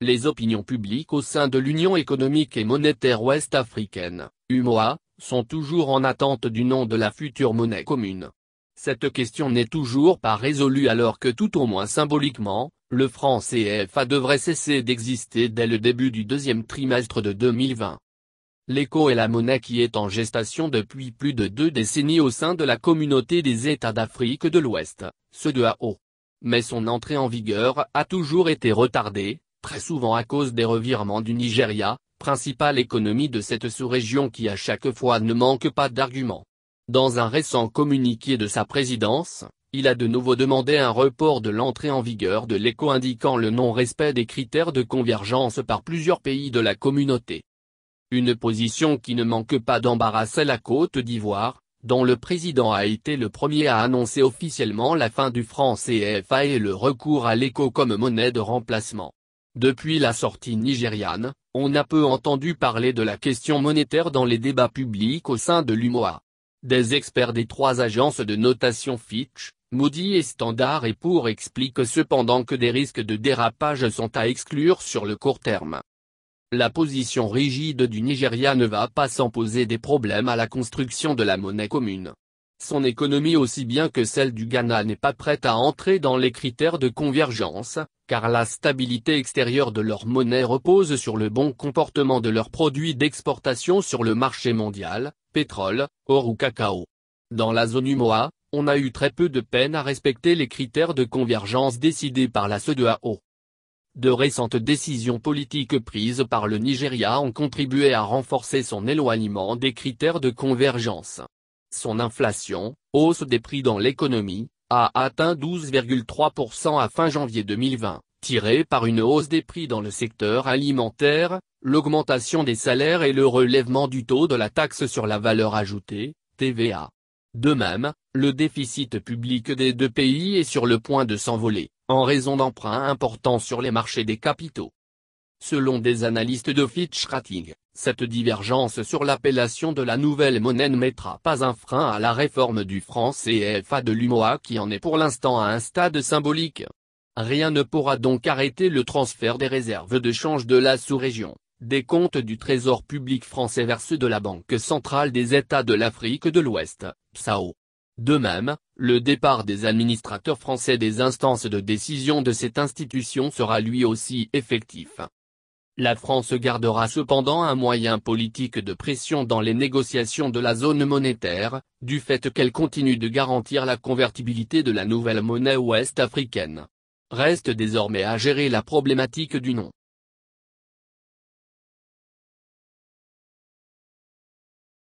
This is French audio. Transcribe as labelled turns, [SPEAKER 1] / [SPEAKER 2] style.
[SPEAKER 1] Les opinions publiques au sein de l'Union économique et monétaire ouest-africaine, UMOA, sont toujours en attente du nom de la future monnaie commune. Cette question n'est toujours pas résolue alors que tout au moins symboliquement, le franc CFA devrait cesser d'exister dès le début du deuxième trimestre de 2020. L'éco est la monnaie qui est en gestation depuis plus de deux décennies au sein de la communauté des États d'Afrique de l'Ouest, ceux de AO. Mais son entrée en vigueur a toujours été retardée, très souvent à cause des revirements du Nigeria, principale économie de cette sous-région qui à chaque fois ne manque pas d'arguments. Dans un récent communiqué de sa présidence, il a de nouveau demandé un report de l'entrée en vigueur de l'éco indiquant le non-respect des critères de convergence par plusieurs pays de la communauté. Une position qui ne manque pas d'embarrasser la Côte d'Ivoire, dont le président a été le premier à annoncer officiellement la fin du franc CFA et le recours à l'éco comme monnaie de remplacement. Depuis la sortie nigériane, on a peu entendu parler de la question monétaire dans les débats publics au sein de l'UMOA. Des experts des trois agences de notation Fitch, Moody et Standard et Poor expliquent cependant que des risques de dérapage sont à exclure sur le court terme. La position rigide du Nigeria ne va pas sans poser des problèmes à la construction de la monnaie commune. Son économie aussi bien que celle du Ghana n'est pas prête à entrer dans les critères de convergence, car la stabilité extérieure de leur monnaie repose sur le bon comportement de leurs produits d'exportation sur le marché mondial, pétrole, or ou cacao. Dans la zone UMOA, on a eu très peu de peine à respecter les critères de convergence décidés par la CEDEAO. De récentes décisions politiques prises par le Nigeria ont contribué à renforcer son éloignement des critères de convergence. Son inflation, hausse des prix dans l'économie, a atteint 12,3% à fin janvier 2020, tirée par une hausse des prix dans le secteur alimentaire, l'augmentation des salaires et le relèvement du taux de la taxe sur la valeur ajoutée, TVA. De même, le déficit public des deux pays est sur le point de s'envoler, en raison d'emprunts importants sur les marchés des capitaux. Selon des analystes de Fitch Rating, cette divergence sur l'appellation de la nouvelle monnaie ne mettra pas un frein à la réforme du franc CFA de l'UMOA qui en est pour l'instant à un stade symbolique. Rien ne pourra donc arrêter le transfert des réserves de change de la sous-région, des comptes du Trésor public français vers ceux de la Banque centrale des États de l'Afrique de l'Ouest, PSAO. De même, le départ des administrateurs français des instances de décision de cette institution sera lui aussi effectif. La France gardera cependant un moyen politique de pression dans les négociations de la zone monétaire, du fait qu'elle continue de garantir la convertibilité de la nouvelle monnaie ouest-africaine. Reste désormais à gérer la problématique du nom.